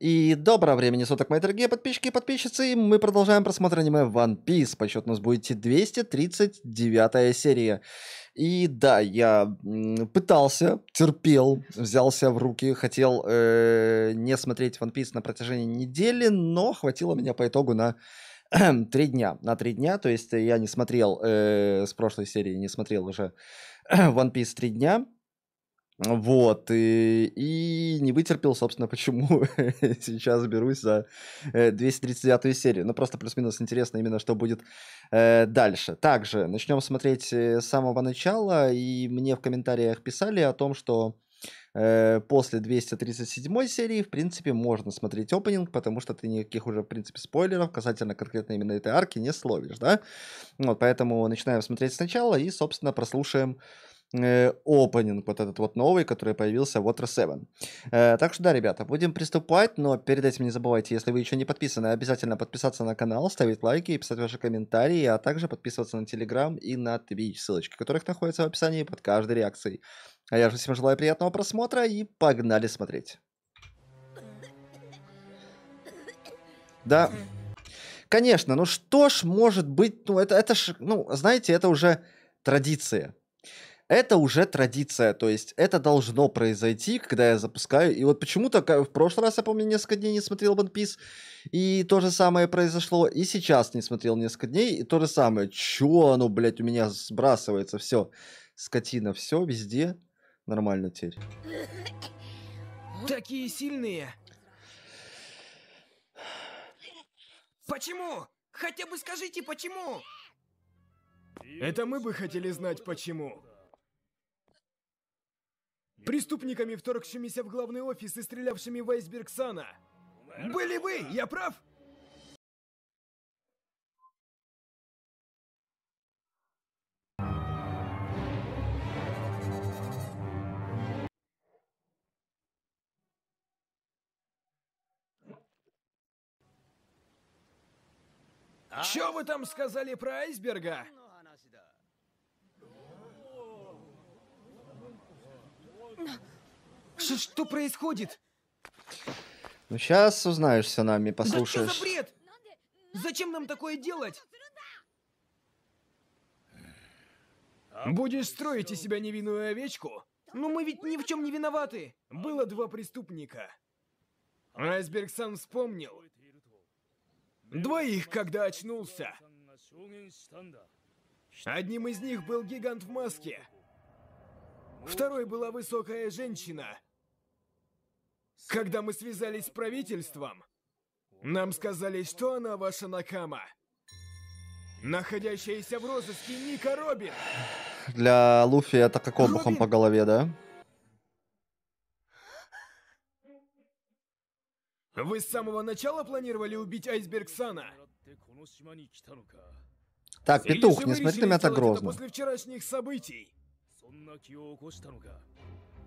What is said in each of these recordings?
И доброго времени суток, мои дорогие подписчики и подписчицы. Мы продолжаем просмотр аниме One Piece. По счету у нас будет 239 серия. И да, я пытался, терпел, взялся в руки, хотел э, не смотреть One Piece на протяжении недели, но хватило меня по итогу на три дня. На три дня, то есть я не смотрел э, с прошлой серии, не смотрел уже One Piece три дня. Вот, и, и не вытерпел, собственно, почему сейчас берусь за 239 э, серию. Ну, просто плюс-минус интересно именно, что будет э, дальше. Также начнем смотреть э, с самого начала, и мне в комментариях писали о том, что э, после 237 серии, в принципе, можно смотреть опенинг, потому что ты никаких уже, в принципе, спойлеров касательно конкретно именно этой арки не словишь, да? Вот, поэтому начинаем смотреть сначала и, собственно, прослушаем Э, опенинг вот этот вот новый, который появился в Water 7. Э, так что да, ребята, будем приступать, но перед этим не забывайте, если вы еще не подписаны, обязательно подписаться на канал, ставить лайки, писать ваши комментарии, а также подписываться на Telegram и на Twitch, ссылочки которых находятся в описании под каждой реакцией. А я же всем желаю приятного просмотра и погнали смотреть. Да. Конечно, ну что ж может быть, ну это, это ж, ну знаете, это уже традиция это уже традиция, то есть это должно произойти, когда я запускаю. И вот почему-то в прошлый раз, я помню, несколько дней не смотрел One Piece, и то же самое произошло, и сейчас не смотрел несколько дней, и то же самое. Чё оно, блядь, у меня сбрасывается, все, скотина, все везде нормально теперь. Такие сильные. Почему? Хотя бы скажите, почему? Это мы бы хотели знать, почему. Преступниками, вторгшимися в главный офис и стрелявшими в айсберг Сана. Были вы, я прав? А? Что вы там сказали про айсберга? Ш что происходит? Ну сейчас узнаешься нами, послушаешь. Да что за бред? Зачем нам такое делать? Будешь строить из себя невинную овечку? Но ну, мы ведь ни в чем не виноваты. Было два преступника. Айсберг сам вспомнил. Двоих, когда очнулся. Одним из них был гигант в маске, Второй была высокая женщина. Когда мы связались с правительством, нам сказали, что она ваша Накама. Находящаяся в розыске Ника Робин. Для Луфи это как обухом Робин. по голове, да? Вы с самого начала планировали убить Айсберг Сана? Так, петух, не смотри на меня так грозно. после вчерашних событий?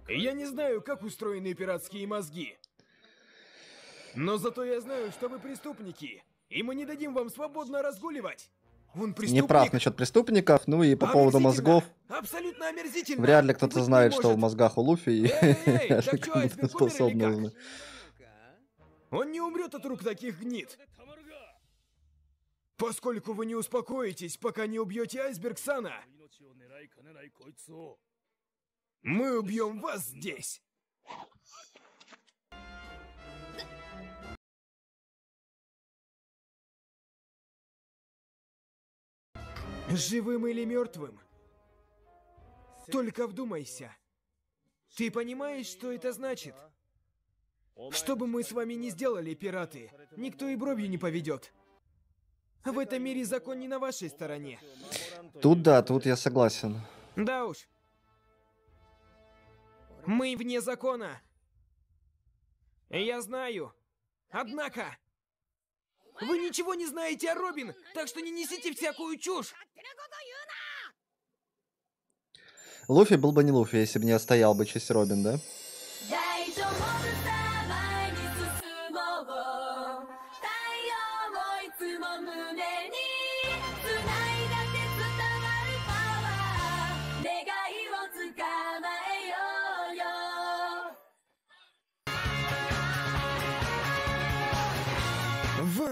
Я не знаю, как устроены пиратские мозги. Но зато я знаю, что вы преступники. И мы не дадим вам свободно разгуливать. Он Не прав насчет преступников, ну и по поводу мозгов. Абсолютно омерзительно. Вряд ли кто-то знает, что в мозгах у Луфи. Эй, способны. Он не умрет от рук таких гнид. Поскольку вы не успокоитесь, пока не убьете айсберг Сана, мы убьем вас здесь! Живым или мертвым? Только вдумайся. Ты понимаешь, что это значит? Что бы мы с вами ни сделали, пираты, никто и бровью не поведет. В этом мире закон не на вашей стороне. Тут да, тут я согласен. Да уж. Мы вне закона. Я знаю. Однако... Вы ничего не знаете о Робин, так что не несите всякую чушь. Луфи был бы не Луфи, если бы не отстоял бы честь Робин, да?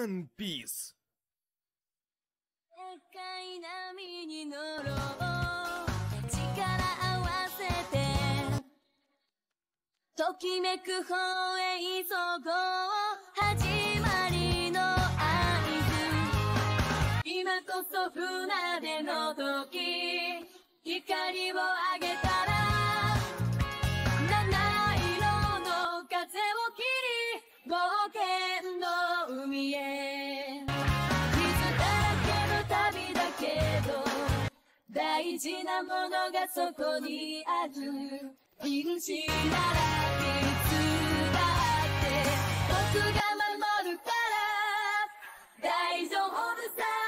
世界波に乗ろう力合わせてときめく方へいそごう始まりの合図今こそ船での時光をあげたら水傷だらけの旅だけど大事なものがそこにある印ならいつだって僕が守るから大丈夫さ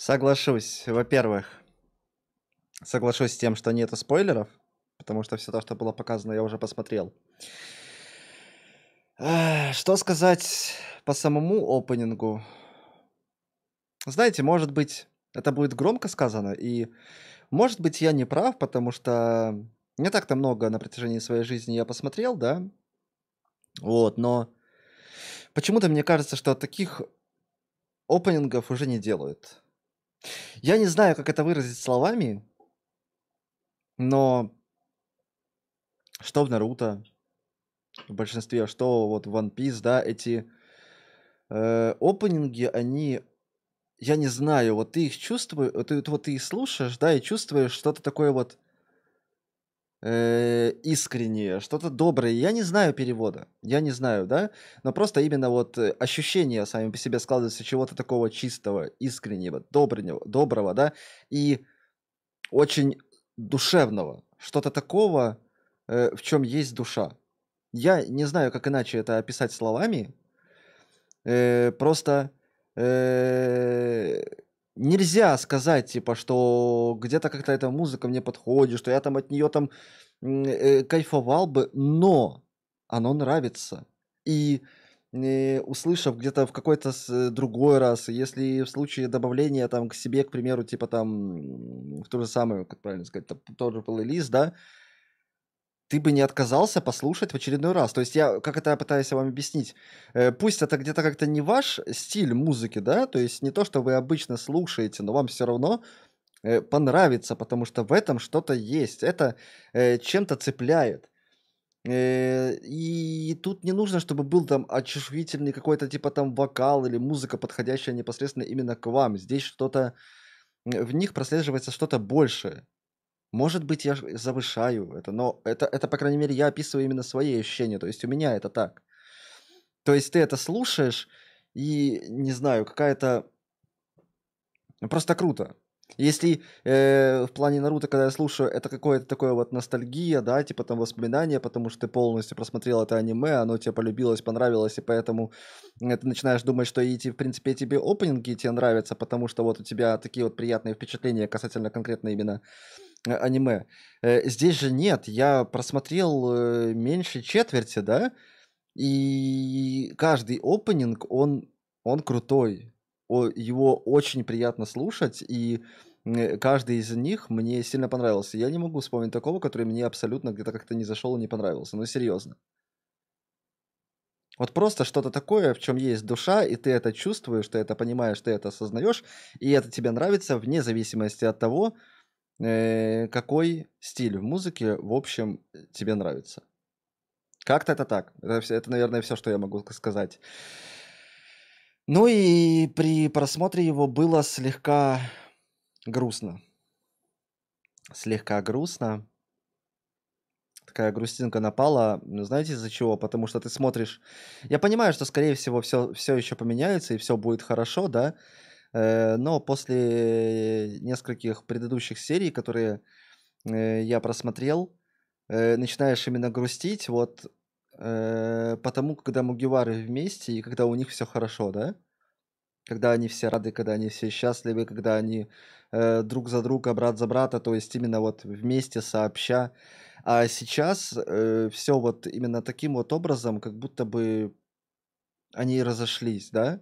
Соглашусь. Во-первых, соглашусь с тем, что нет спойлеров, потому что все то, что было показано, я уже посмотрел. Что сказать по самому опенингу? Знаете, может быть, это будет громко сказано, и может быть я не прав, потому что не так-то много на протяжении своей жизни я посмотрел, да? Вот, но почему-то мне кажется, что таких опенингов уже не делают. Я не знаю, как это выразить словами, но что в Наруто в большинстве, а что вот в One Piece, да, эти э, опенинги, они, я не знаю, вот ты их чувствуешь, ты, вот ты их слушаешь, да, и чувствуешь что-то такое вот э, искреннее, что-то доброе. Я не знаю перевода, я не знаю, да, но просто именно вот э, ощущение сами по себе складывается чего-то такого чистого, искреннего, доброго, доброго, да, и очень душевного, что-то такого, э, в чем есть душа. Я не знаю, как иначе это описать словами, э, просто э, нельзя сказать, типа, что где-то как-то эта музыка мне подходит, что я там от нее там э, кайфовал бы, но оно нравится. И э, услышав где-то в какой-то э, другой раз, если в случае добавления там к себе, к примеру, типа там, в то же самое, как правильно сказать, тот же плейлист, да, ты бы не отказался послушать в очередной раз. То есть я как это пытаюсь вам объяснить. Э, пусть это где-то как-то не ваш стиль музыки, да, то есть не то, что вы обычно слушаете, но вам все равно э, понравится, потому что в этом что-то есть, это э, чем-то цепляет. И тут не нужно, чтобы был там очувствительный какой-то типа там вокал или музыка, подходящая непосредственно именно к вам. Здесь что-то, в них прослеживается что-то большее. Может быть, я э, завышаю это, но это, это, по крайней мере, я описываю именно свои ощущения. То есть у меня это так. То есть ты это слушаешь, и, не знаю, какая-то... Ну, просто круто. Если э, в плане Наруто, когда я слушаю, это какое-то такое вот ностальгия, да, типа там воспоминания, потому что ты полностью просмотрел это аниме, оно тебе полюбилось, понравилось, и поэтому э, ты начинаешь думать, что и, те- в принципе, тебе опенинги тебе нравятся, потому что вот у тебя такие вот приятные впечатления касательно конкретно именно Э, аниме. Э, здесь же нет, я просмотрел э, меньше четверти, да, и каждый опенинг, он, он крутой, его очень приятно слушать, и каждый из них мне сильно понравился. Я не могу вспомнить такого, который мне абсолютно где-то как-то не зашел и не понравился. Ну, серьезно. Вот просто что-то такое, в чем есть душа, и ты это чувствуешь, ты это понимаешь, ты это осознаешь, и это тебе нравится вне зависимости от того, Э, какой стиль в музыке, в общем, э, тебе нравится? Как-то это так. Это, это, наверное, все, что я могу сказать. Ну и при просмотре его было слегка грустно. Слегка грустно. Такая грустинка напала. Ну, знаете из-за чего? Потому что ты смотришь... Я понимаю, что, скорее всего, все, все еще поменяется и все будет хорошо, да? Э, но после нескольких предыдущих серий, которые э, я просмотрел, э, начинаешь именно грустить вот потому, когда Мугивары вместе и когда у них все хорошо, да? Когда они все рады, когда они все счастливы, когда они друг за друга, брат за брата, то есть именно вот вместе, сообща. А сейчас э, все вот именно таким вот образом, как будто бы они разошлись, да?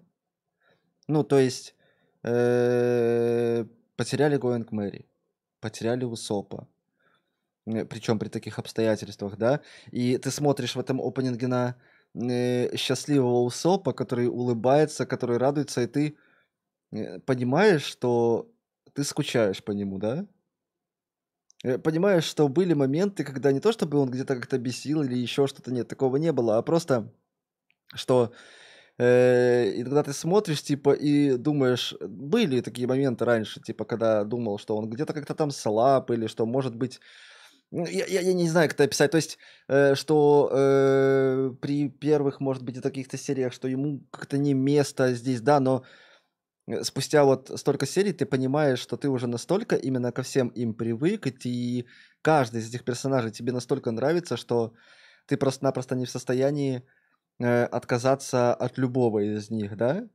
Ну, то есть Э, потеряли Гоинг Мэри, потеряли Усопа. Э, Причем при таких обстоятельствах, да? И ты смотришь в этом опенинге на э, счастливого Усопа, который улыбается, который радуется, и ты понимаешь, что ты скучаешь по нему, да? Понимаешь, что были моменты, когда не то чтобы он где-то как-то бесил или еще что-то, нет, такого не было, а просто, что Э, и когда ты смотришь, типа, и думаешь, были такие моменты раньше, типа, когда думал, что он где-то как-то там слаб, или что, может быть, ну, я, я, я не знаю, как это описать. То есть, э, что э, при первых, может быть, таких-то сериях, что ему как-то не место здесь, да, но э, спустя вот столько серий ты понимаешь, что ты уже настолько именно ко всем им привык, и ты каждый из этих персонажей тебе настолько нравится, что ты просто-напросто не в состоянии Э, отказаться от любого из них, да?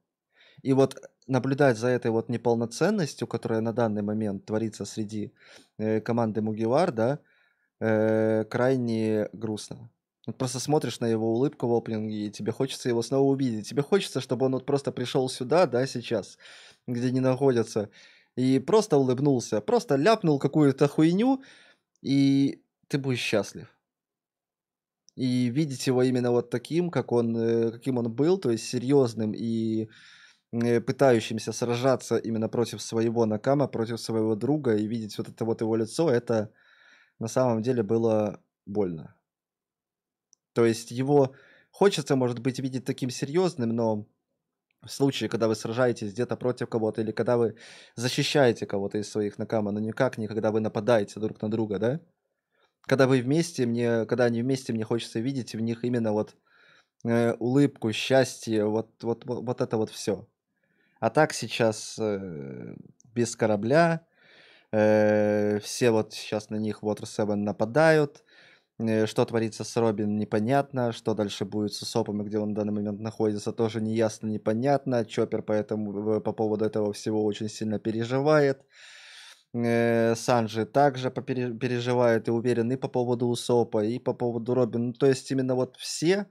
И вот наблюдать за этой вот неполноценностью, которая на данный момент творится среди э, команды Мугивар, да, э, крайне грустно. Вот просто смотришь на его улыбку в опенинге, и тебе хочется его снова увидеть. Тебе хочется, чтобы он вот просто пришел сюда, да, сейчас, где не находятся, и просто улыбнулся, просто ляпнул какую-то хуйню, и ты будешь счастлив. И видеть его именно вот таким, как он, э, каким он был, то есть серьезным и э, пытающимся сражаться именно против своего Накама, против своего друга, и видеть вот это вот его лицо, это на самом деле было больно. То есть его хочется, может быть, видеть таким серьезным, но в случае, когда вы сражаетесь где-то против кого-то, или когда вы защищаете кого-то из своих Накама, но никак не когда вы нападаете друг на друга, да? когда вы вместе, мне, когда они вместе, мне хочется видеть в них именно вот э, улыбку, счастье, вот, вот, вот, вот это вот все. А так сейчас э, без корабля, э, все вот сейчас на них Water 7 нападают, э, что творится с Робин непонятно, что дальше будет с Сопом и где он в данный момент находится тоже неясно, непонятно. Чоппер поэтому э, по поводу этого всего очень сильно переживает. Э, э, Санжи также переживает и уверен и по поводу Усопа, и по поводу Робина. Ну, то есть именно вот все,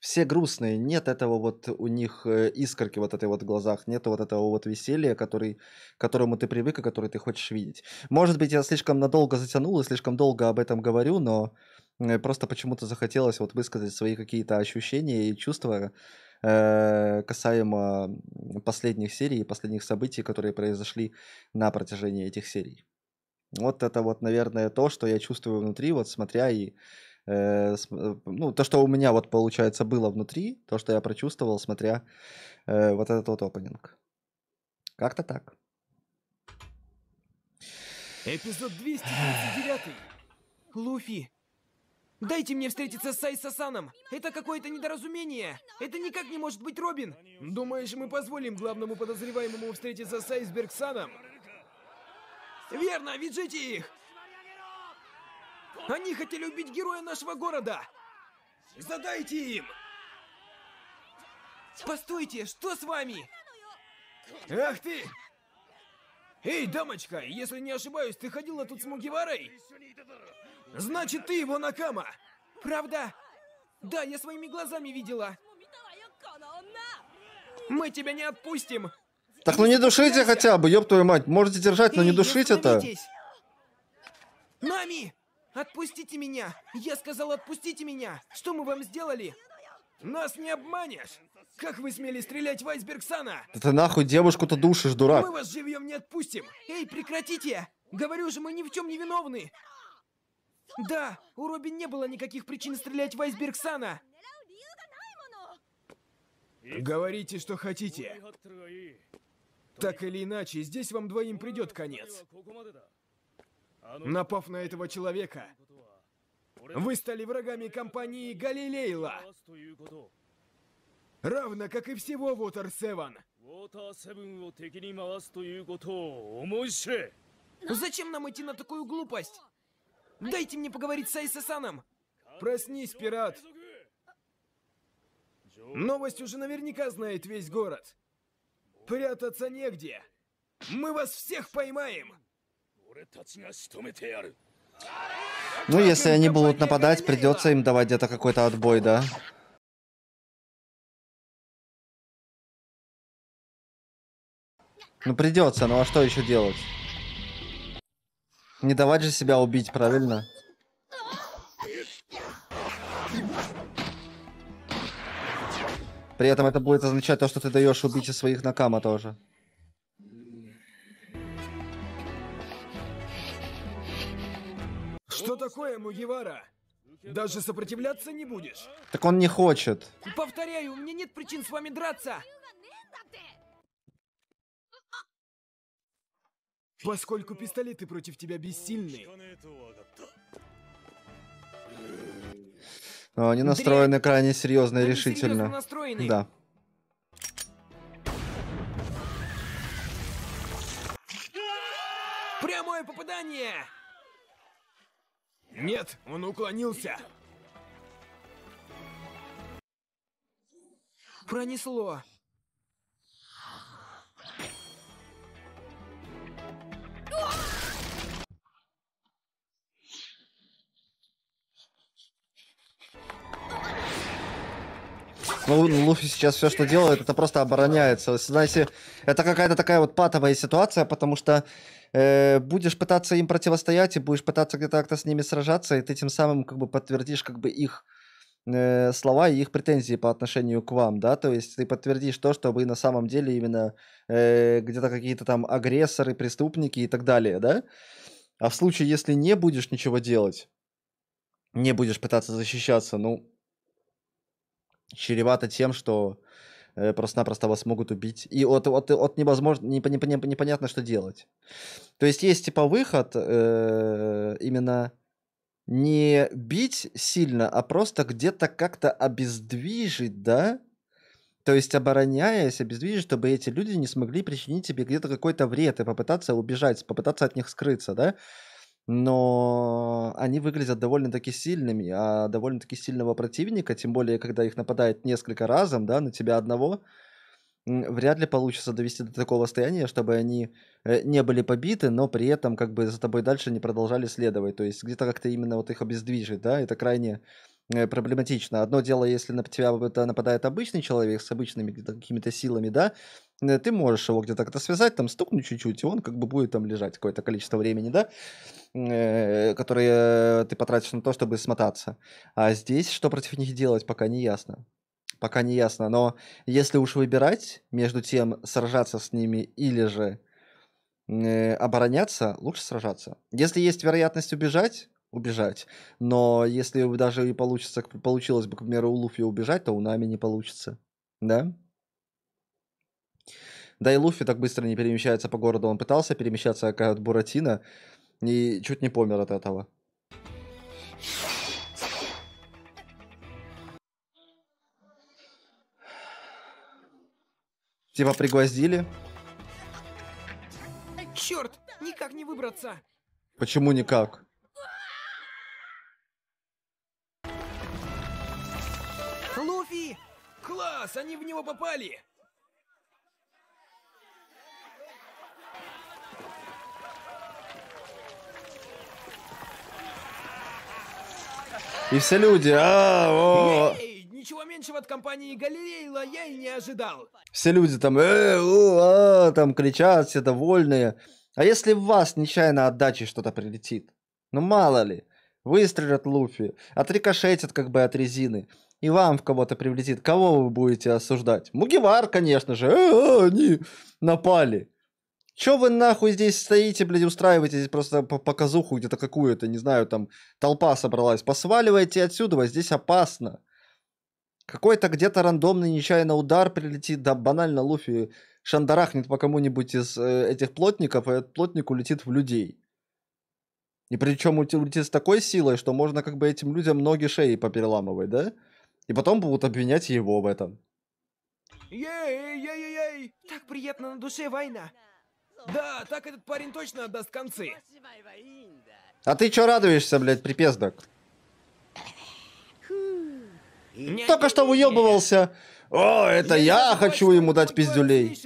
все грустные. Нет этого вот у них э, искорки вот этой вот в глазах, нет вот этого вот веселья, который, к которому ты привык и который ты хочешь видеть. Может быть, я слишком надолго затянул и слишком долго об этом говорю, но э, просто почему-то захотелось вот высказать свои какие-то ощущения и чувства, Э, касаемо последних серий и последних событий, которые произошли на протяжении этих серий. Вот это вот, наверное, то, что я чувствую внутри, вот смотря и э, э, ну, то, что у меня вот получается было внутри, то, что я прочувствовал, смотря э, вот этот вот опенинг. Как-то так. Эпизод 239. Луфи, Дайте мне встретиться с Сай Сасаном! Это какое-то недоразумение! Это никак не может быть Робин! Думаешь, мы позволим главному подозреваемому встретиться с Айсберг Верно, вяжите их! Они хотели убить героя нашего города! Задайте им! Постойте, что с вами? Ах ты! Эй, дамочка, если не ошибаюсь, ты ходила тут с Мугиварой? Значит, ты его Накама! Правда? Да, я своими глазами видела. Мы тебя не отпустим! Так ну не душите хотя бы, ёб твою мать. Можете держать, но не душить это. Нами! Отпустите меня! Я сказал, отпустите меня! Что мы вам сделали? Нас не обманешь! Как вы смели стрелять в айсберг Сана? Да ты нахуй девушку-то душишь, дурак. Мы вас живьем не отпустим. Эй, прекратите! Говорю же, мы ни в чем не виновны. Да, у Робин не было никаких причин стрелять в айсберг Сана. Говорите, что хотите. Так или иначе, здесь вам двоим придет конец. Напав на этого человека, вы стали врагами компании Галилейла. Равно как и всего Water Seven. Зачем нам идти на такую глупость? Дайте мне поговорить с Айсасаном! Проснись, пират! Новость уже наверняка знает весь город. Прятаться негде. Мы вас всех поймаем! Ну, если они будут нападать, придется им давать где-то какой-то отбой, да? Ну, придется, ну а что еще делать? Не давать же себя убить, правильно? При этом это будет означать то, что ты даешь убить своих Накама тоже. Что такое, Мугивара? Даже сопротивляться не будешь? Так он не хочет. Повторяю, у меня нет причин с вами драться. Поскольку пистолеты против тебя бессильны. Но они настроены Дрянь. крайне серьезно и решительно. Настроены. Да. Прямое попадание! Нет, он уклонился. Пронесло. Ну, ну Луфи сейчас все, что делает, это просто обороняется. Знаете, это какая-то такая вот патовая ситуация, потому что э, будешь пытаться им противостоять и будешь пытаться где-то как-то с ними сражаться, и ты тем самым как бы подтвердишь как бы их э, слова и их претензии по отношению к вам, да, то есть ты подтвердишь то, что вы на самом деле именно э, где-то какие-то там агрессоры, преступники и так далее, да. А в случае, если не будешь ничего делать, не будешь пытаться защищаться, ну, чревато тем, что э, просто-напросто вас могут убить. И от, от, от невозможно, не, не, не, непонятно, что делать. То есть есть типа выход э, именно не бить сильно, а просто где-то как-то обездвижить, да? То есть обороняясь, обездвижить, чтобы эти люди не смогли причинить тебе где-то какой-то вред и попытаться убежать, попытаться от них скрыться, да? но они выглядят довольно-таки сильными, а довольно-таки сильного противника, тем более, когда их нападает несколько разом, да, на тебя одного, вряд ли получится довести до такого состояния, чтобы они э, не были побиты, но при этом как бы за тобой дальше не продолжали следовать. То есть где-то как-то именно вот их обездвижить, да, это крайне э, проблематично. Одно дело, если на тебя нападает обычный человек с обычными какими-то силами, да, Э, ты можешь его где-то как-то связать, там стукнуть чуть-чуть, и он как бы будет там лежать какое-то количество времени, да, э, которое ты потратишь на то, чтобы смотаться. А здесь что против них делать, пока не ясно. Пока не ясно. Но если уж выбирать между тем, сражаться с ними или же э, обороняться, лучше сражаться. Если есть вероятность убежать, убежать. Но если даже и получится, получилось бы, к примеру, у Луфи убежать, то у Нами не получится. Да? Да и Луфи так быстро не перемещается по городу. Он пытался перемещаться как от Буратино и чуть не помер от этого. Типа пригвоздили. Черт, никак не выбраться. Почему никак? Луфи! Класс, они в него попали! И все люди, а, о, Ничего меньшего от компании Галилейла я и не ожидал. все люди там, э, о, а, там кричат, все довольные. А если в вас нечаянно отдачи что-то прилетит? Ну мало ли. Выстрелят Луфи, отрикошетят как бы от резины. И вам в кого-то прилетит. Кого вы будете осуждать? Мугивар, конечно же. Э, они напали. Че вы нахуй здесь стоите, блядь, устраиваете здесь просто показуху где-то какую-то, не знаю, там толпа собралась. Посваливайте отсюда, вот здесь опасно. Какой-то где-то рандомный нечаянно удар прилетит, да банально Луфи шандарахнет по кому-нибудь из э, этих плотников, и этот плотник улетит в людей. И причем улетит с такой силой, что можно как бы этим людям ноги шеи попереламывать, да? И потом будут обвинять его в этом. Ей, ей, ей, ей! Так приятно на душе война! Да, так этот парень точно отдаст концы. А ты чё радуешься, блядь, припездок? Нет, Только что уебывался. О, это я, я хочу ему дать пиздюлей.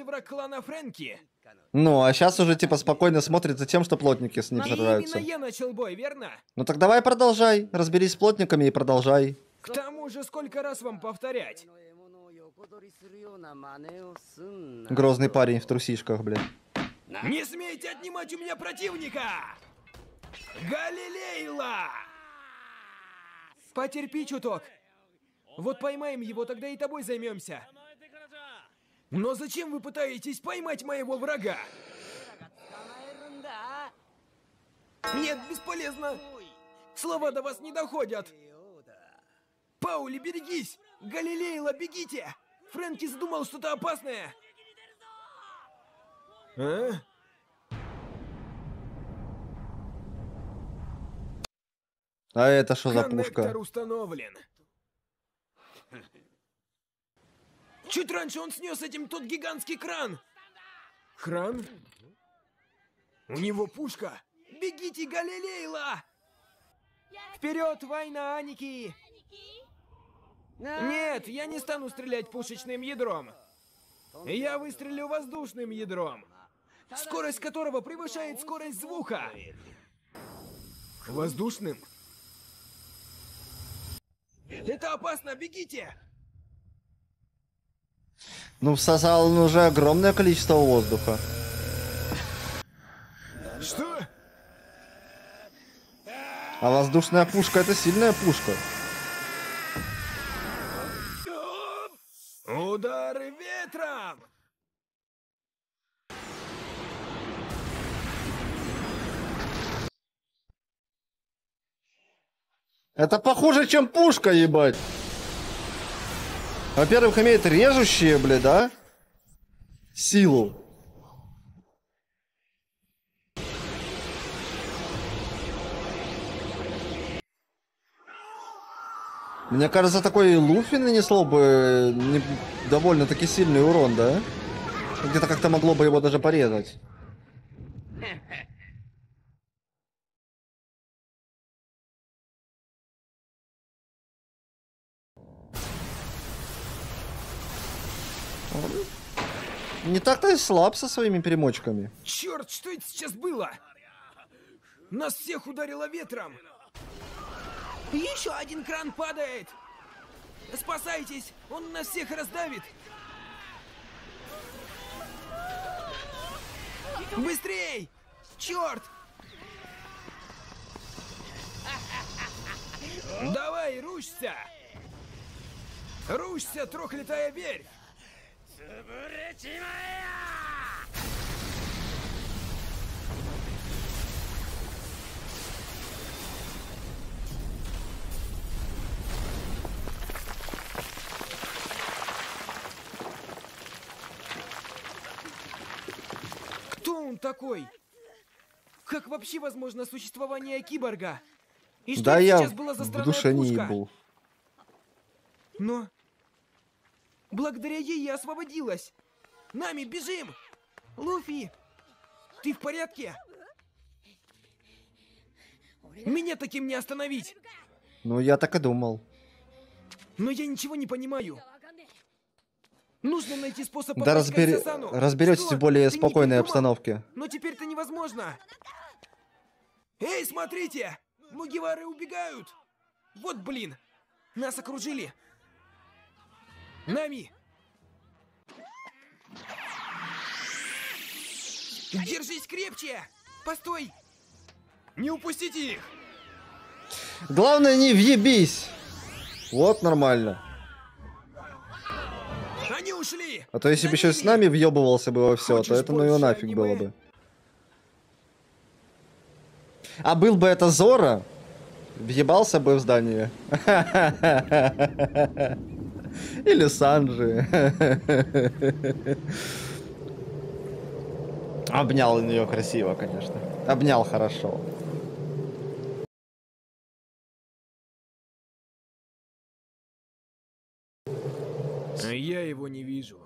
Ну, а сейчас уже типа спокойно смотрит за тем, что плотники с ним а сражаются. я начал бой, верно? Ну так давай продолжай. Разберись с плотниками и продолжай. К тому же, сколько раз вам повторять? Грозный парень в трусишках, блядь. Не смейте отнимать у меня противника! Галилейла! Потерпи чуток. Вот поймаем его, тогда и тобой займемся. Но зачем вы пытаетесь поймать моего врага? Нет, бесполезно. Слова до вас не доходят. Паули, берегись! Галилейла, бегите! Фрэнки задумал что-то опасное! А? А это что за пушка? установлен. Чуть раньше он снес этим тот гигантский кран. Кран? У него пушка. Бегите, Галилейла! Вперед, война, Аники! Нет, я не стану стрелять пушечным ядром. Я выстрелю воздушным ядром скорость которого превышает скорость звука. Воздушным? Это опасно, бегите! Ну, всосал он уже огромное количество воздуха. Что? А воздушная пушка это сильная пушка. Удары ветром! Это похуже, чем пушка, ебать. Во-первых, имеет режущие, бля, да? Силу. Мне кажется, такой Луфи нанесло бы э, довольно-таки сильный урон, да? Где-то как-то могло бы его даже порезать. Не так-то и слаб со своими примочками. Черт, что это сейчас было? Нас всех ударило ветром. Еще один кран падает. Спасайтесь, он нас всех раздавит. Быстрей! Черт! Давай, рушься! Рушься, трехлетая верь! Кто он такой? Как вообще возможно существование киборга? И что да я сейчас была за в душе не ебу. Но Благодаря ей я освободилась! Нами бежим! Луфи, ты в порядке? Меня таким не остановить! Ну, я так и думал. Но я ничего не понимаю. Нужно найти способ Да разбер... разберетесь в более ты спокойной обстановке. Но теперь это невозможно. Эй, смотрите! Мугивары убегают! Вот блин! Нас окружили! Нами! Держись крепче! Постой! Не упустите их! Главное, не въебись! Вот нормально. Они ушли! А то если бы еще с нами въебывался бы во все, Хочешь то это ну его нафиг аниме? было бы. А был бы это Зора, въебался бы в здание. Или Санджи. Обнял ее красиво, конечно. Обнял хорошо. Я его не вижу.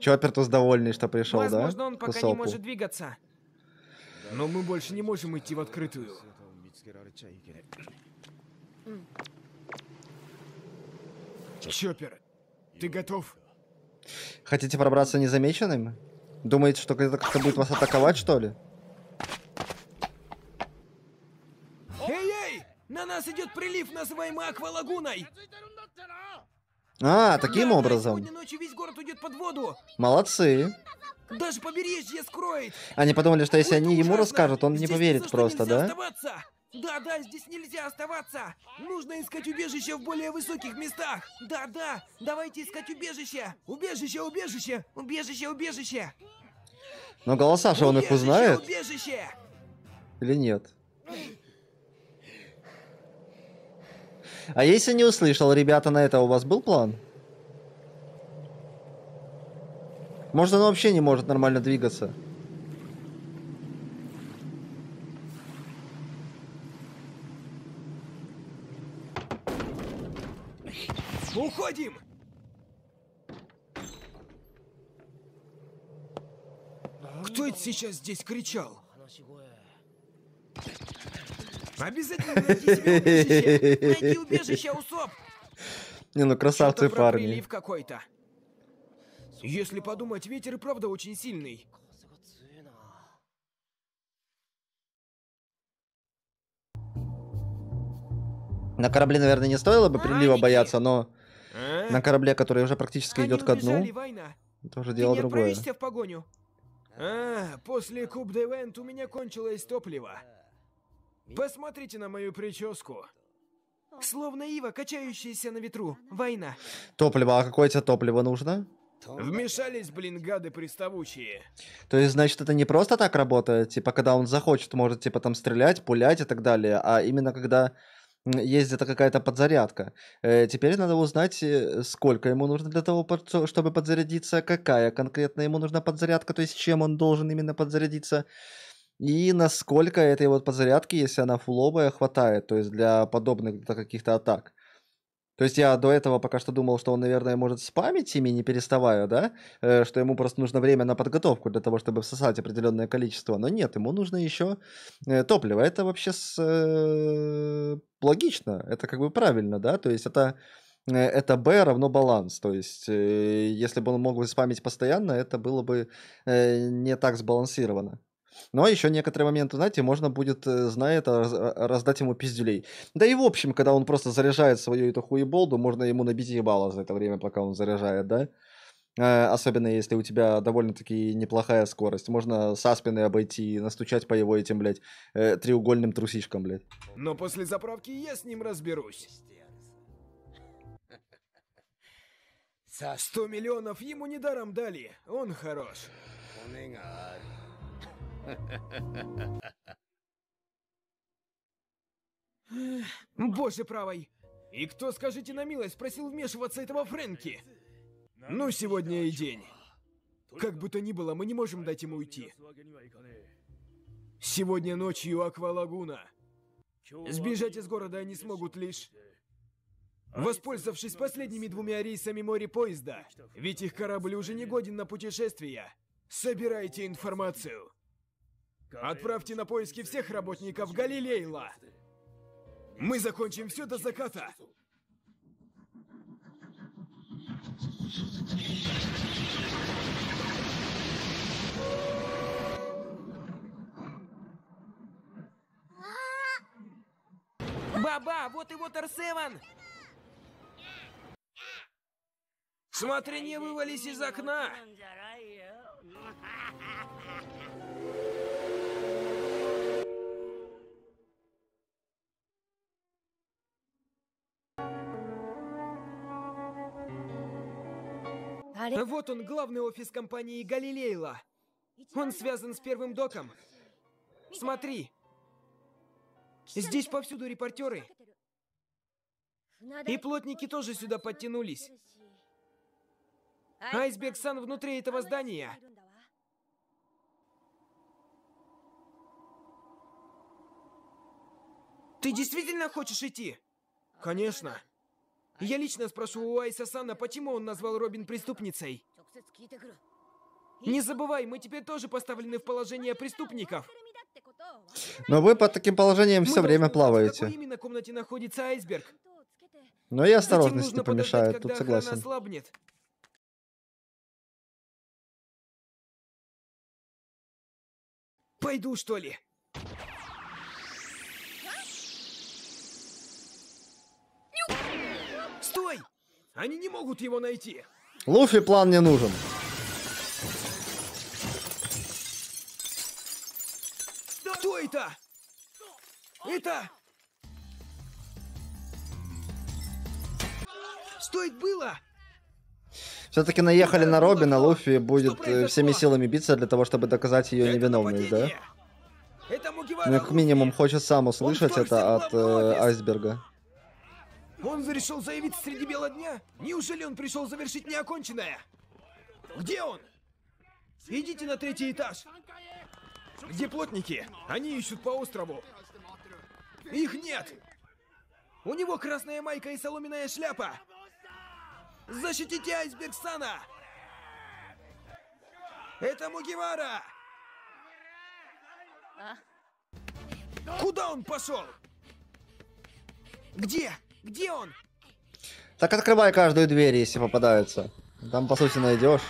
Чоппертус довольный, что пришел, Возможно, да? Возможно, он пока Кусоку. не может двигаться. Но мы больше не можем идти в открытую. Чоппер, ты готов? Хотите пробраться незамеченным? Думаете, что кто то будет вас атаковать, что ли? Эй, эй! На нас идет прилив, называемый аквалагуной! А, таким да, образом. Сегодня ночью весь город уйдет под воду. Молодцы. Даже побережье скроет. Они подумали, что если Ой, они ужасно. ему расскажут, он Здесь не поверит просто, да? Оставаться. Да-да, здесь нельзя оставаться! Нужно искать убежище в более высоких местах! Да-да, давайте искать убежище! Убежище, убежище! Убежище, убежище! Но голоса же он их узнает? Убежище! Или нет? А если не услышал, ребята, на это у вас был план? Может, он вообще не может нормально двигаться? сейчас здесь кричал. Обязательно найди себе убежище. Найди убежище, Усоп. Не, ну красавцы парни. прилив какой-то. Если подумать, ветер и правда очень сильный. На корабле, наверное, не стоило бы прилива бояться, но а? на корабле, который уже практически Они идет ко дну, тоже дело другое. В погоню. А, после Куб Девент у меня кончилось топливо. Посмотрите на мою прическу. Словно ива, качающаяся на ветру. Война. Топливо. А какое тебе топливо нужно? Вмешались, блин, гады приставучие. То есть, значит, это не просто так работает? Типа, когда он захочет, может, типа, там стрелять, пулять и так далее, а именно когда есть это какая-то подзарядка. Э, теперь надо узнать, э, сколько ему нужно для того, чтобы подзарядиться, какая конкретно ему нужна подзарядка, то есть чем он должен именно подзарядиться, и насколько этой вот подзарядки, если она фуловая, хватает, то есть для подобных каких-то атак. То есть я до этого пока что думал, что он, наверное, может спамить ими, не переставая, да? Э, что ему просто нужно время на подготовку для того, чтобы всосать определенное количество. Но нет, ему нужно еще э, топливо. Это вообще с, э, логично, это как бы правильно, да? То есть это э, это B равно баланс. То есть, э, если бы он мог бы спамить постоянно, это было бы э, не так сбалансировано. Но ну, а еще некоторые моменты, знаете, можно будет, э, зная это, а, а, раздать ему пиздюлей. Да и в общем, когда он просто заряжает свою эту хуеболду, можно ему набить ебало за это время, пока он заряжает, да? Э, особенно если у тебя довольно-таки неплохая скорость. Можно со спины обойти, настучать по его этим, блядь, э, треугольным трусишкам, блядь. Но после заправки я с ним разберусь. 100 миллионов ему недаром дали, он хорош. Боже правой! И кто, скажите на милость, просил вмешиваться этого Фрэнки? Ну, сегодня и день. Как бы то ни было, мы не можем дать ему уйти. Сегодня ночью Аквалагуна. Сбежать из города они смогут лишь... Воспользовавшись последними двумя рейсами морепоезда, ведь их корабль уже не годен на путешествия, собирайте информацию. Отправьте на поиски всех работников Галилейла. Мы закончим все до заката. Баба, вот и Water Севен! Смотри, не вывались из окна! Вот он, главный офис компании Галилейла. Он связан с первым доком. Смотри. Здесь повсюду репортеры. И плотники тоже сюда подтянулись. Айсберг-сан внутри этого здания. Ты действительно хочешь идти? Конечно. Я лично спрошу у Айсасана, почему он назвал Робин преступницей. Не забывай, мы теперь тоже поставлены в положение преступников. Но вы под таким положением все время плаваете. В именно комнате находится айсберг? Но и осторожность не помешает, тут согласен. Ослабнет. Пойду, что ли? Стой! Они не могут его найти. Луфи план не нужен. Кто это? Это... Стоит было! Все-таки наехали на Робина, Луфи будет э, всеми силами биться для того, чтобы доказать ее невиновность, да? Ну, как минимум, хочет сам услышать это от э, Айсберга. Он решил заявиться среди бела дня? Неужели он пришел завершить неоконченное? Где он? Идите на третий этаж. Где плотники? Они ищут по острову. Их нет! У него красная майка и соломенная шляпа! Защитите айсберг Сана! Это Мугивара! Куда он пошел? Где? Где он? Так открывай каждую дверь, если попадаются. Там, по сути, найдешь.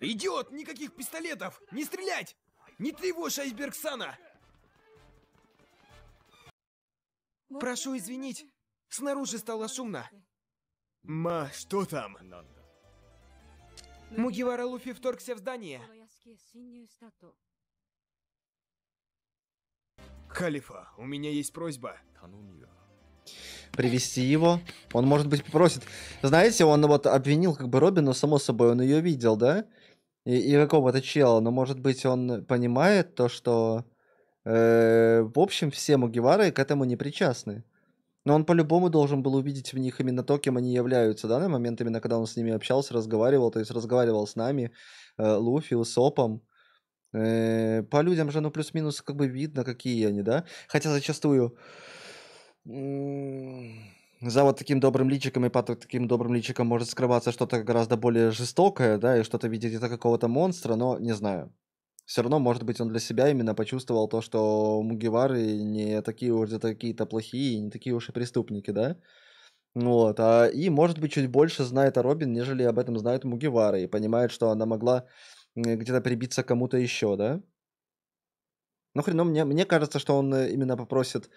Идиот, никаких пистолетов! Не стрелять! Не тревожь айсберг Прошу извинить, снаружи стало шумно. Ма, что там? Мугивара Луфи вторгся в здание. Калифа, у меня есть просьба. Привести его. Он, может быть, попросит. Знаете, он вот обвинил как бы Робину, само собой, он ее видел, да? И, и какого-то чела. Но, может быть, он понимает то, что... Э, в общем, все Мугивары к этому не причастны. Но он по-любому должен был увидеть в них именно то, кем они являются, В данный момент именно, когда он с ними общался, разговаривал, то есть разговаривал с нами, э, Луфи, Сопом. Э, по людям же, ну, плюс-минус, как бы видно, какие они, да? Хотя зачастую за вот таким добрым личиком и под таким добрым личиком может скрываться что-то гораздо более жестокое, да, и что-то видеть виде где-то какого-то монстра, но не знаю. Все равно, может быть, он для себя именно почувствовал то, что Мугивары не такие уж такие-то плохие, не такие уж и преступники, да? Вот, а, и, может быть, чуть больше знает о Робин, нежели об этом знают Мугивары, и понимает, что она могла где-то прибиться кому-то еще, да? Ну, хрен, но мне, мне кажется, что он э, именно попросит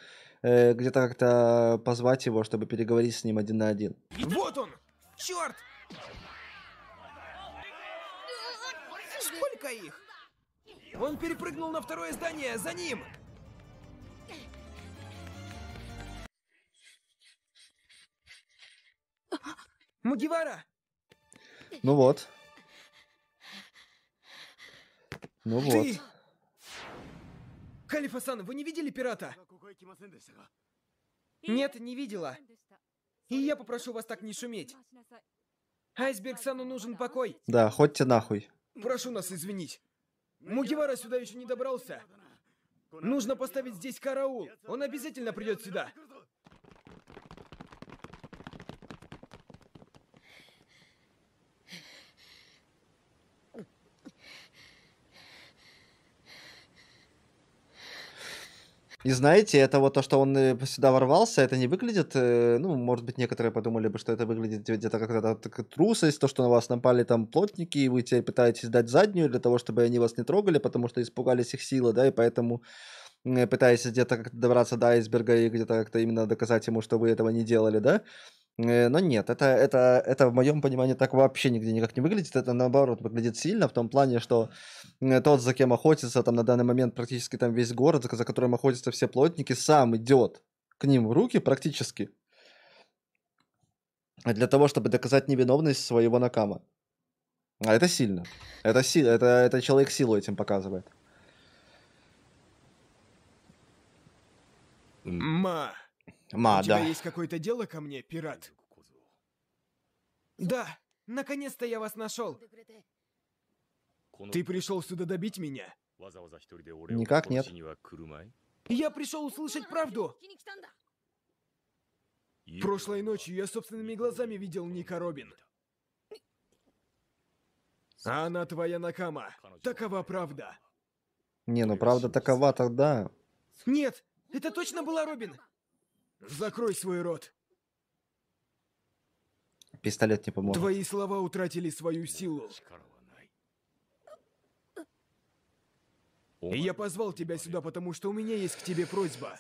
э, где-то как-то позвать его, чтобы переговорить с ним один на один. Вот он! Черт! Сколько их? Он перепрыгнул на второе здание, за ним! Мугивара! Ну вот. Ну вот. Калифасан, вы не видели пирата? Нет, не видела. И я попрошу вас так не шуметь. Айсберг Сану нужен покой. Да, ходьте нахуй. Прошу нас извинить. Мугивара сюда еще не добрался. Нужно поставить здесь караул. Он обязательно придет сюда. И знаете, это вот то, что он э, сюда ворвался, это не выглядит, э, ну, может быть, некоторые подумали бы, что это выглядит где-то как -то трусость, то, что на вас напали там плотники, и вы теперь пытаетесь дать заднюю для того, чтобы они вас не трогали, потому что испугались их силы, да, и поэтому Э, пытаясь где-то как-то добраться до айсберга и где-то как-то именно доказать ему, что вы этого не делали, да? Э, но нет, это, это, это в моем понимании так вообще нигде никак не выглядит. Это наоборот выглядит сильно в том плане, что э, тот, за кем охотится, там на данный момент практически там весь город, за которым охотятся все плотники, сам идет к ним в руки практически для того, чтобы доказать невиновность своего Накама. А это сильно. Это, это, это человек силу этим показывает. Ма. Ма, У тебя есть какое-то дело ко мне, пират? Да, наконец-то я вас нашел. Ты пришел сюда добить меня? Никак нет. Я пришел услышать правду. Прошлой ночью я собственными глазами видел Ника Робин. Она твоя Накама. Такова правда. Не, ну правда такова тогда. Нет, это точно была Робин? Закрой свой рот. Пистолет не поможет. Твои слова утратили свою силу. И я позвал тебя сюда, потому что у меня есть к тебе просьба.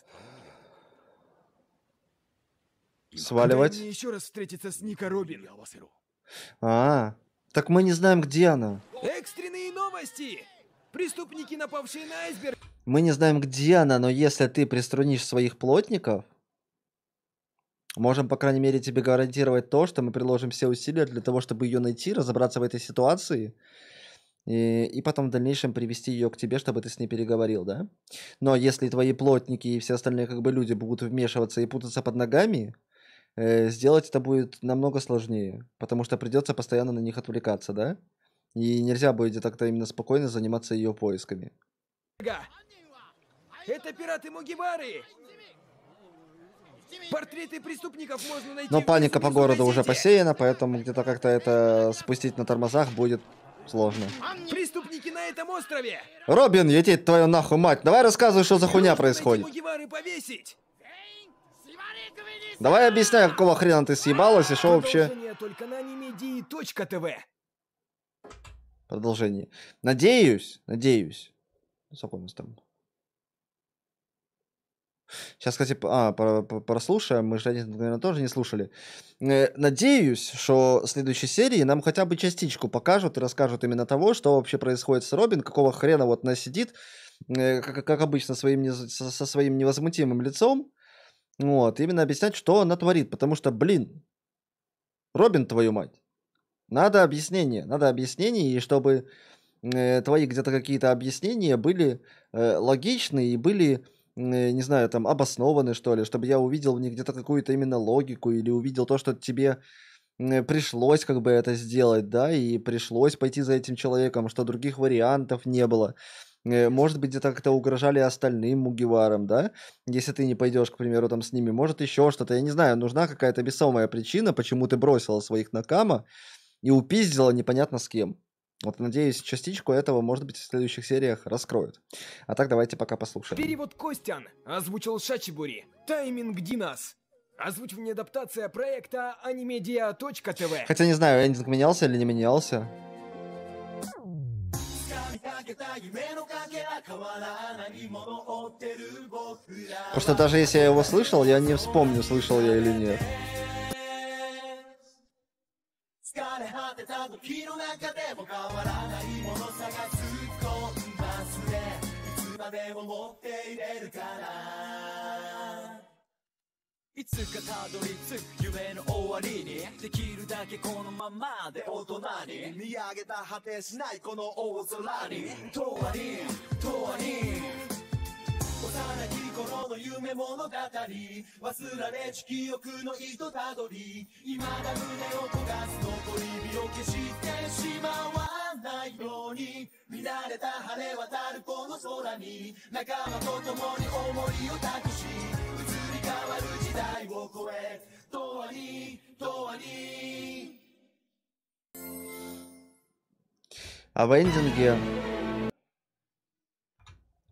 Сваливать? Дай мне еще раз встретиться с Ника Робин. А, так мы не знаем, где она. Экстренные новости! Преступники, напавшие на айсберг... Мы не знаем, где она, но если ты приструнишь своих плотников, можем, по крайней мере, тебе гарантировать то, что мы приложим все усилия для того, чтобы ее найти, разобраться в этой ситуации и, и потом в дальнейшем привести ее к тебе, чтобы ты с ней переговорил, да? Но если твои плотники и все остальные как бы люди будут вмешиваться и путаться под ногами, э, сделать это будет намного сложнее, потому что придется постоянно на них отвлекаться, да? И нельзя будет так-то именно спокойно заниматься ее поисками. Это пираты Мугибары! Портреты преступников можно найти. Но паника по городу уже посеяна, поэтому где-то как-то это спустить на тормозах будет сложно. Преступники на этом острове! Робин, едеть твою нахуй мать! Давай рассказывай, что за хуйня происходит. повесить! Давай объясняй, какого хрена ты съебалась и что вообще... Продолжение. Надеюсь, надеюсь. Запомнил там. Сейчас, кстати, а, прослушаем. Мы же один, наверное, тоже не слушали. Э, надеюсь, что в следующей серии нам хотя бы частичку покажут и расскажут именно того, что вообще происходит с Робин, какого хрена вот она сидит, э, как, как обычно, своим, со своим невозмутимым лицом. Вот, именно объяснять, что она творит. Потому что, блин, Робин, твою мать, надо объяснение. Надо объяснение, и чтобы э, твои где-то какие-то объяснения были логичны и были Э, не знаю, там, обоснованы, что ли, чтобы я увидел в них где-то какую-то именно логику или увидел то, что тебе э, пришлось как бы это сделать, да, и пришлось пойти за этим человеком, что других вариантов не было. Э, может быть, где-то как-то угрожали остальным Мугиварам, да? Если ты не пойдешь, к примеру, там с ними. Может, еще что-то. Я не знаю, нужна какая-то весомая причина, почему ты бросила своих Накама и упиздила непонятно с кем. Вот, надеюсь, частичку этого, может быть, в следующих сериях раскроют. А так давайте пока послушаем. Перевод Костян озвучил Шачибури. Тайминг Динас. Озвучивание адаптация проекта animedia.tv Хотя не знаю, эндинг менялся или не менялся. Потому что даже если я его слышал, я не вспомню, слышал я или нет. ってた時の中でも変わらないもの探すコンバスでいつまでも持っていれるからいつかたどり着く夢の終わりにできるだけこのままで大人に見上げた果てしないこの大空に永遠に永遠に幼き頃の夢物語忘られち記憶の糸たどり未だ胸を焦がす残り火を消してしまわないように乱れた晴れ渡るこの空に仲間と共に思いを託し移り変わる時代を超え永遠に永遠に Aber in diesem Gear.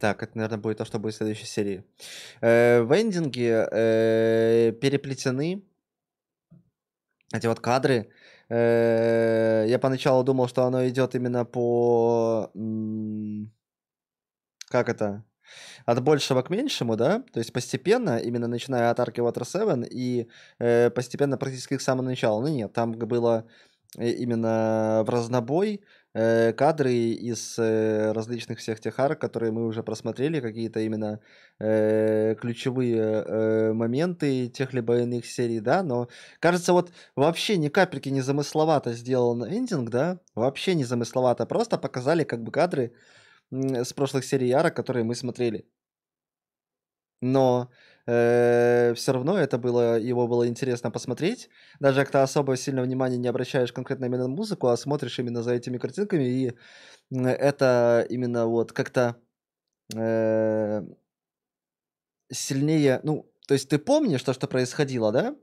Так, это, наверное, будет то, что будет в следующей серии. Э, вендинги э, переплетены. Эти вот кадры. Э, я поначалу думал, что оно идет именно по... Как это? от большего к меньшему, да, то есть постепенно, именно начиная от арки Water 7 и э, постепенно практически к самому началу. Ну нет, там было э, именно в разнобой Э, кадры из э, различных всех тех арок, которые мы уже просмотрели, какие-то именно э, ключевые моменты тех либо иных серий, да, но кажется, вот вообще ни капельки не замысловато сделан эндинг, да, вообще не замысловато, просто показали как бы кадры с прошлых серий арок, которые мы смотрели. Но Э, все равно это было, его было интересно посмотреть. Даже когда особо сильно внимания не обращаешь конкретно именно на музыку, а смотришь именно за этими картинками, и это именно вот как-то э, сильнее, ну, то есть ты помнишь то, что происходило, да?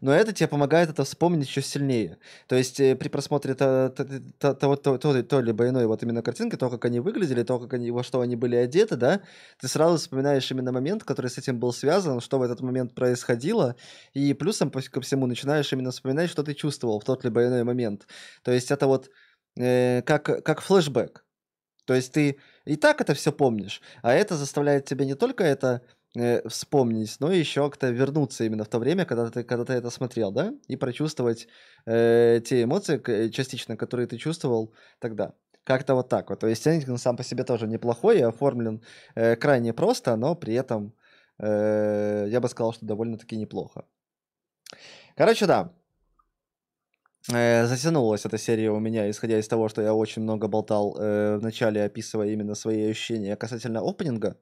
Но это тебе помогает это вспомнить еще сильнее. То есть э, при просмотре того, то, то, то, то, то либо иной вот именно картинки, то, как они выглядели, то, как они, во что они были одеты, да, ты сразу вспоминаешь именно момент, который с этим был связан, что в этот момент происходило, и плюсом ко всему начинаешь именно вспоминать, что ты чувствовал в тот либо иной момент. То есть это вот э, как, как флешбэк. То есть ты и так это все помнишь, а это заставляет тебя не только это Э, вспомнить, но еще как-то вернуться именно в то время, когда ты, когда ты это смотрел, да, и прочувствовать э, те эмоции частично, которые ты чувствовал тогда. Как-то вот так вот. То есть Энтин сам по себе тоже неплохой, оформлен э, крайне просто, но при этом э, я бы сказал, что довольно-таки неплохо. Короче, да. Э, затянулась эта серия у меня, исходя из того, что я очень много болтал э, в начале, описывая именно свои ощущения касательно опенинга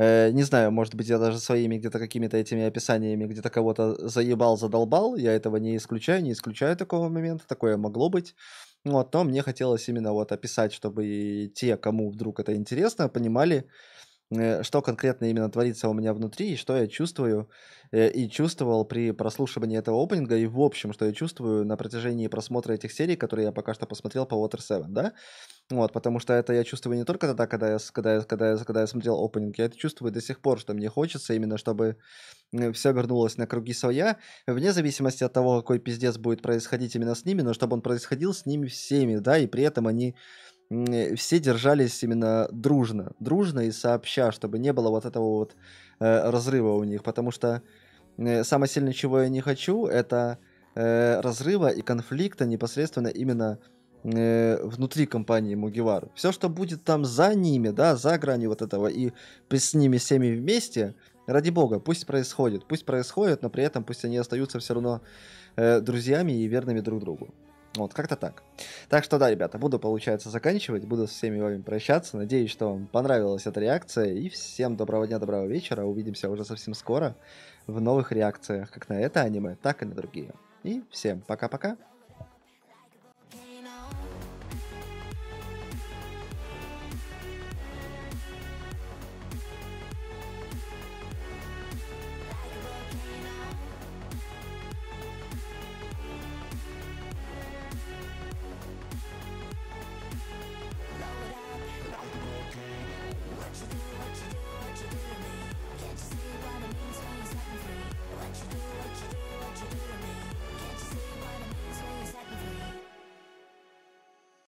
э, не знаю, может быть, я даже своими где-то какими-то этими описаниями где-то кого-то заебал, задолбал, я этого не исключаю, не исключаю такого момента, такое могло быть. Вот, но мне хотелось именно вот описать, чтобы и те, кому вдруг это интересно, понимали, э, что конкретно именно творится у меня внутри, и что я чувствую э, и чувствовал при прослушивании этого опенинга, и в общем, что я чувствую на протяжении просмотра этих серий, которые я пока что посмотрел по Water 7, да. Вот, потому что это я чувствую не только тогда, когда я, когда я, когда я, когда я смотрел опенинг, я это чувствую до сих пор, что мне хочется именно, чтобы э, все вернулось на круги своя, вне зависимости от того, какой пиздец будет происходить именно с ними, но чтобы он происходил с ними всеми, да, и при этом они э, все держались именно дружно, дружно и сообща, чтобы не было вот этого вот э, разрыва у них, потому что э, самое сильное, чего я не хочу, это э, разрыва и конфликта непосредственно именно Э, внутри компании Мугивар. Все, что будет там за ними, да, за гранью вот этого и с ними всеми вместе, ради бога, пусть происходит, пусть происходит, но при этом пусть они остаются все равно э, друзьями и верными друг другу. Вот, как-то так. Так что да, ребята, буду, получается, заканчивать, буду со всеми вами прощаться. Надеюсь, что вам понравилась эта реакция. И всем доброго дня, доброго вечера. Увидимся уже совсем скоро в новых реакциях, как на это аниме, так и на другие. И всем пока-пока.